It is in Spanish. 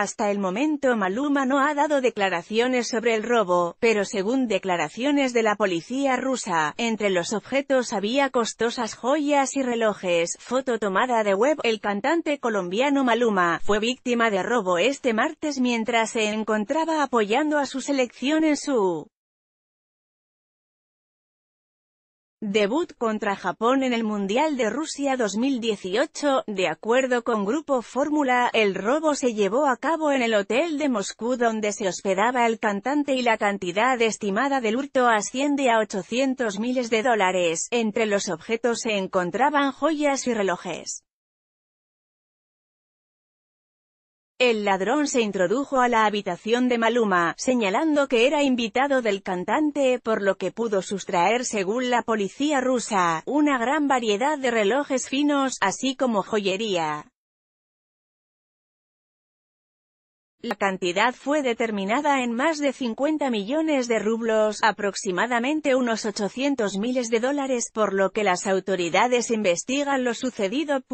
Hasta el momento Maluma no ha dado declaraciones sobre el robo, pero según declaraciones de la policía rusa, entre los objetos había costosas joyas y relojes. Foto tomada de web, el cantante colombiano Maluma, fue víctima de robo este martes mientras se encontraba apoyando a su selección en su Debut contra Japón en el Mundial de Rusia 2018, de acuerdo con Grupo Fórmula, el robo se llevó a cabo en el hotel de Moscú donde se hospedaba el cantante y la cantidad estimada del hurto asciende a 800 miles de dólares. Entre los objetos se encontraban joyas y relojes. El ladrón se introdujo a la habitación de Maluma, señalando que era invitado del cantante, por lo que pudo sustraer según la policía rusa, una gran variedad de relojes finos, así como joyería. La cantidad fue determinada en más de 50 millones de rublos, aproximadamente unos 800 miles de dólares, por lo que las autoridades investigan lo sucedido.